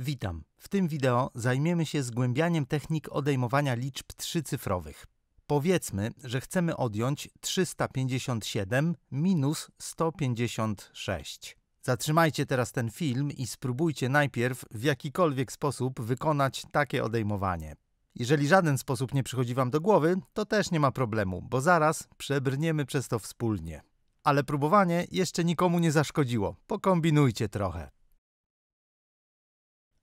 Witam. W tym wideo zajmiemy się zgłębianiem technik odejmowania liczb trzycyfrowych. Powiedzmy, że chcemy odjąć 357 minus 156. Zatrzymajcie teraz ten film i spróbujcie najpierw w jakikolwiek sposób wykonać takie odejmowanie. Jeżeli żaden sposób nie przychodzi Wam do głowy, to też nie ma problemu, bo zaraz przebrniemy przez to wspólnie. Ale próbowanie jeszcze nikomu nie zaszkodziło. Pokombinujcie trochę.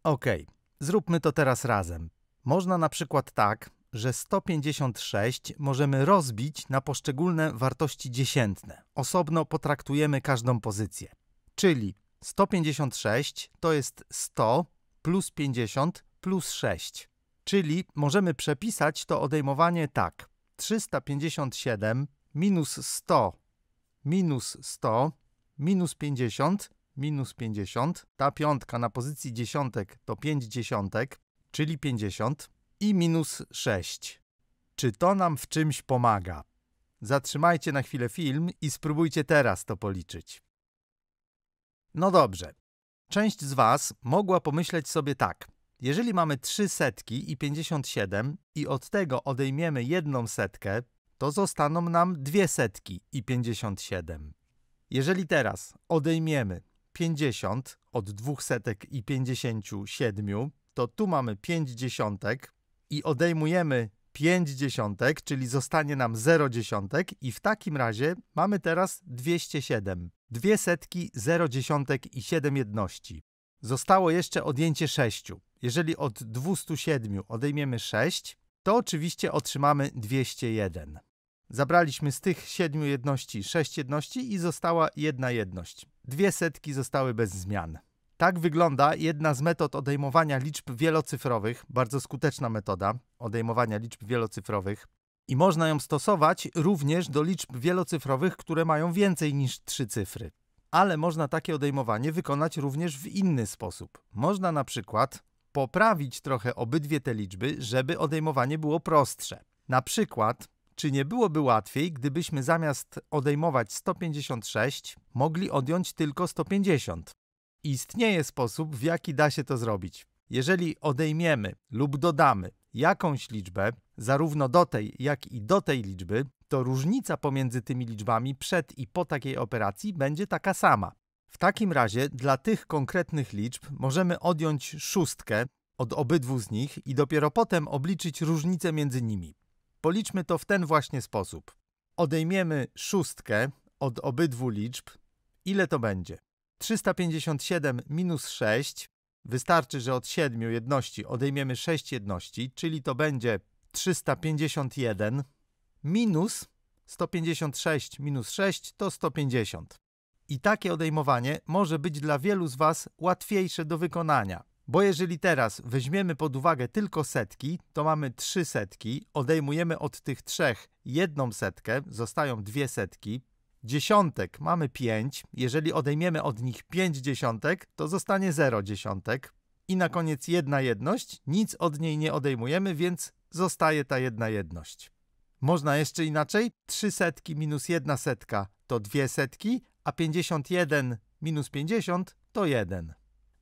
Okej, okay, zróbmy to teraz razem. Można na przykład tak, że 156 możemy rozbić na poszczególne wartości dziesiętne. Osobno potraktujemy każdą pozycję. Czyli 156 to jest 100 plus 50 plus 6. Czyli możemy przepisać to odejmowanie tak. 357 minus 100 minus 100 minus 50 minus 50. Ta piątka na pozycji dziesiątek to 5 dziesiątek, czyli 50 i minus 6. Czy to nam w czymś pomaga? Zatrzymajcie na chwilę film i spróbujcie teraz to policzyć. No dobrze. Część z Was mogła pomyśleć sobie tak. Jeżeli mamy 3 setki i 57 i od tego odejmiemy jedną setkę, to zostaną nam dwie setki i 57. Jeżeli teraz odejmiemy 50 od 257, i 57, to tu mamy 5 dziesiątek i odejmujemy 5 dziesiątek, czyli zostanie nam 0 dziesiątek i w takim razie mamy teraz 207. Dwie setki, 0 dziesiątek i 7 jedności. Zostało jeszcze odjęcie 6. Jeżeli od 207 odejmiemy 6, to oczywiście otrzymamy 201. Zabraliśmy z tych siedmiu jedności sześć jedności i została jedna jedność. Dwie setki zostały bez zmian. Tak wygląda jedna z metod odejmowania liczb wielocyfrowych, bardzo skuteczna metoda odejmowania liczb wielocyfrowych. I można ją stosować również do liczb wielocyfrowych, które mają więcej niż trzy cyfry. Ale można takie odejmowanie wykonać również w inny sposób. Można na przykład poprawić trochę obydwie te liczby, żeby odejmowanie było prostsze. Na przykład czy nie byłoby łatwiej, gdybyśmy zamiast odejmować 156, mogli odjąć tylko 150? Istnieje sposób, w jaki da się to zrobić. Jeżeli odejmiemy lub dodamy jakąś liczbę, zarówno do tej, jak i do tej liczby, to różnica pomiędzy tymi liczbami przed i po takiej operacji będzie taka sama. W takim razie dla tych konkretnych liczb możemy odjąć szóstkę od obydwu z nich i dopiero potem obliczyć różnicę między nimi. Policzmy to w ten właśnie sposób. Odejmiemy szóstkę od obydwu liczb. Ile to będzie? 357 minus 6. Wystarczy, że od 7 jedności odejmiemy 6 jedności, czyli to będzie 351 minus 156 minus 6 to 150. I takie odejmowanie może być dla wielu z Was łatwiejsze do wykonania. Bo jeżeli teraz weźmiemy pod uwagę tylko setki, to mamy trzy setki, odejmujemy od tych trzech jedną setkę, zostają dwie setki. Dziesiątek mamy pięć, jeżeli odejmiemy od nich pięć dziesiątek, to zostanie zero dziesiątek. I na koniec jedna jedność, nic od niej nie odejmujemy, więc zostaje ta jedna jedność. Można jeszcze inaczej, trzy setki minus jedna setka to dwie setki, a 51 minus 50 to jeden.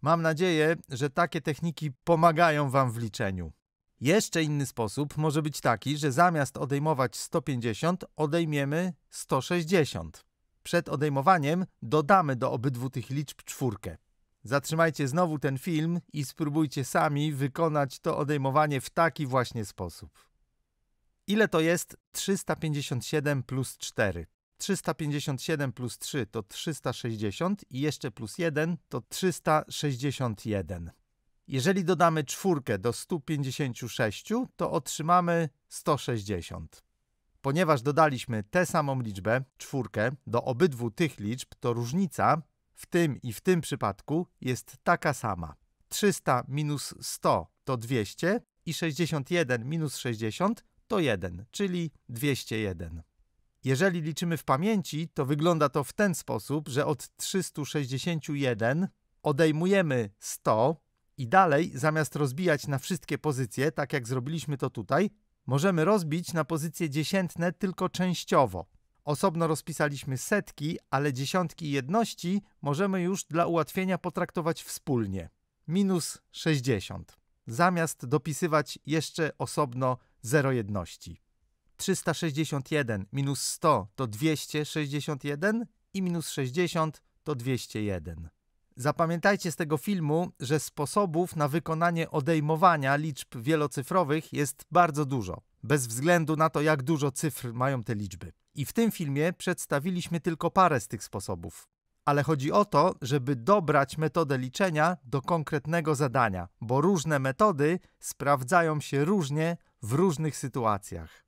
Mam nadzieję, że takie techniki pomagają Wam w liczeniu. Jeszcze inny sposób może być taki, że zamiast odejmować 150, odejmiemy 160. Przed odejmowaniem dodamy do obydwu tych liczb czwórkę. Zatrzymajcie znowu ten film i spróbujcie sami wykonać to odejmowanie w taki właśnie sposób. Ile to jest 357 plus 4? 357 plus 3 to 360 i jeszcze plus 1 to 361. Jeżeli dodamy czwórkę do 156, to otrzymamy 160. Ponieważ dodaliśmy tę samą liczbę, czwórkę, do obydwu tych liczb, to różnica w tym i w tym przypadku jest taka sama. 300 minus 100 to 200 i 61 minus 60 to 1, czyli 201. Jeżeli liczymy w pamięci, to wygląda to w ten sposób, że od 361 odejmujemy 100 i dalej, zamiast rozbijać na wszystkie pozycje, tak jak zrobiliśmy to tutaj, możemy rozbić na pozycje dziesiętne tylko częściowo. Osobno rozpisaliśmy setki, ale dziesiątki jedności możemy już dla ułatwienia potraktować wspólnie. Minus 60. Zamiast dopisywać jeszcze osobno 0 jedności. 361 minus 100 to 261 i minus 60 to 201. Zapamiętajcie z tego filmu, że sposobów na wykonanie odejmowania liczb wielocyfrowych jest bardzo dużo, bez względu na to, jak dużo cyfr mają te liczby. I w tym filmie przedstawiliśmy tylko parę z tych sposobów. Ale chodzi o to, żeby dobrać metodę liczenia do konkretnego zadania, bo różne metody sprawdzają się różnie w różnych sytuacjach.